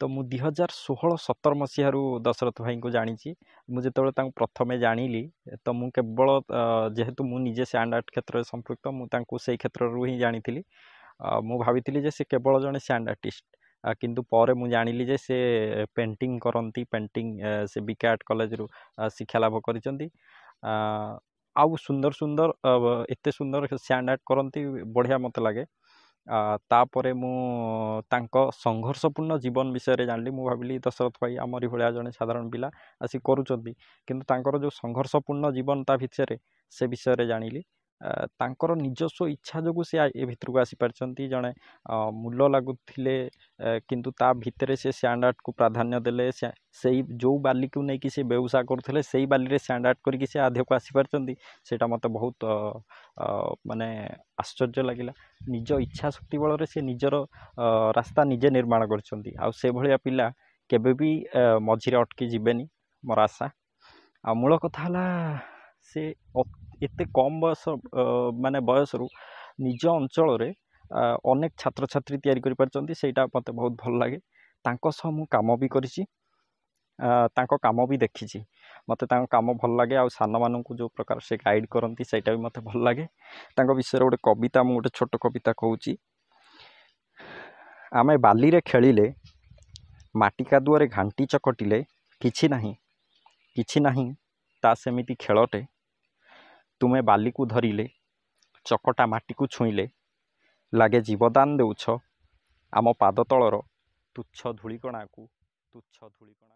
ତ ମୁଁ ଦୁଇ ହଜାର ଷୋହଳ ସତର ମସିହାରୁ ଦଶରଥ ଭାଇଙ୍କୁ ଜାଣିଛି ମୁଁ ଯେତେବେଳେ ତାଙ୍କୁ ପ୍ରଥମେ ଜାଣିଲି ତ ମୁଁ କେବଳ ଯେହେତୁ ମୁଁ ନିଜେ ସ୍ୟାଣ୍ଡ ଆର୍ଟ କ୍ଷେତ୍ରରେ ସମ୍ପୃକ୍ତ ମୁଁ ତାଙ୍କୁ ସେଇ କ୍ଷେତ୍ରରୁ ହିଁ ଜାଣିଥିଲି ମୁଁ ଭାବିଥିଲି ଯେ ସେ କେବଳ ଜଣେ ସ୍ୟାଣ୍ଡ ଆର୍ଟିଷ୍ଟ କିନ୍ତୁ ପରେ ମୁଁ ଜାଣିଲି ଯେ ସେ ପେଣ୍ଟିଂ କରନ୍ତି ପେଣ୍ଟିଂ ସେ ବିକେ ଆର୍ଟ କଲେଜରୁ ଶିକ୍ଷା ଲାଭ କରିଛନ୍ତି ଆଉ ସୁନ୍ଦର ସୁନ୍ଦର ଏତେ ସୁନ୍ଦର ସ୍ୟାଣ୍ଡ ଆର୍ଟ କରନ୍ତି ବଢ଼ିଆ ମୋତେ ଲାଗେ ତାପରେ ମୁଁ ତାଙ୍କ ସଂଘର୍ଷପୂର୍ଣ୍ଣ ଜୀବନ ବିଷୟରେ ଜାଣିଲି ମୁଁ ଭାବିଲି ଦଶରଥ ଭାଇ ଆମରି ଭଳିଆ ଜଣେ ସାଧାରଣ ପିଲା ଆସି କରୁଛନ୍ତି କିନ୍ତୁ ତାଙ୍କର ଯେଉଁ ସଂଘର୍ଷପୂର୍ଣ୍ଣ ଜୀବନ ତା ଭିତରେ ସେ ବିଷୟରେ ଜାଣିଲି ତାଙ୍କର ନିଜସ୍ୱ ଇଚ୍ଛା ଯୋଗୁଁ ସେ ଏ ଭିତରକୁ ଆସିପାରିଛନ୍ତି ଜଣେ ମୂଲ ଲାଗୁଥିଲେ କିନ୍ତୁ ତା ଭିତରେ ସେ ସ୍ୟାଣ୍ଡ ଆର୍ଟକୁ ପ୍ରାଧାନ୍ୟ ଦେଲେ ସେଇ ଯେଉଁ ବାଲିକୁ ନେଇକି ସେ ବେଉସା କରୁଥିଲେ ସେଇ ବାଲିରେ ସ୍ୟାଣ୍ଡ ଆର୍ଟ କରିକି ସେ ଆଧିଅକୁ ଆସିପାରିଛନ୍ତି ସେଇଟା ମୋତେ ବହୁତ ମାନେ ଆଶ୍ଚର୍ଯ୍ୟ ଲାଗିଲା ନିଜ ଇଚ୍ଛା ଶକ୍ତି ବଳରେ ସେ ନିଜର ରାସ୍ତା ନିଜେ ନିର୍ମାଣ କରିଛନ୍ତି ଆଉ ସେଭଳିଆ ପିଲା କେବେ ବି ମଝିରେ ଅଟକି ଯିବେନି ମୋର ଆଶା ଆଉ ମୂଳ କଥା ହେଲା ସେ ଏତେ କମ୍ ବୟସ ମାନେ ବୟସରୁ ନିଜ ଅଞ୍ଚଳରେ ଅନେକ ଛାତ୍ରଛାତ୍ରୀ ତିଆରି କରିପାରିଛନ୍ତି ସେଇଟା ମୋତେ ବହୁତ ଭଲ ଲାଗେ ତାଙ୍କ ସହ ମୁଁ କାମ ବି କରିଛି ତାଙ୍କ କାମ ବି ଦେଖିଛି ମୋତେ ତାଙ୍କ କାମ ଭଲ ଲାଗେ ଆଉ ସାନମାନଙ୍କୁ ଯେଉଁ ପ୍ରକାର ସେ ଗାଇଡ଼ କରନ୍ତି ସେଇଟା ବି ମୋତେ ଭଲ ଲାଗେ ତାଙ୍କ ବିଷୟରେ ଗୋଟେ କବିତା ମୁଁ ଗୋଟେ ଛୋଟ କବିତା କହୁଛି ଆମେ ବାଲିରେ ଖେଳିଲେ ମାଟି କାଦୁଅରେ ଘାଣ୍ଟି ଚକଟିଲେ କିଛି ନାହିଁ କିଛି ନାହିଁ ତା ସେମିତି ଖେଳଟେ ତୁମେ ବାଲିକୁ ଧରିଲେ ଚକଟା ମାଟିକୁ ଛୁଇଁଲେ ଲାଗେ ଜୀବଦାନ ଦେଉଛ ଆମ ପାଦ ତଳର ତୁଚ୍ଛ ଧୂଳିକଣାକୁ ତୁଚ୍ଛ ଧୂଳିକଣା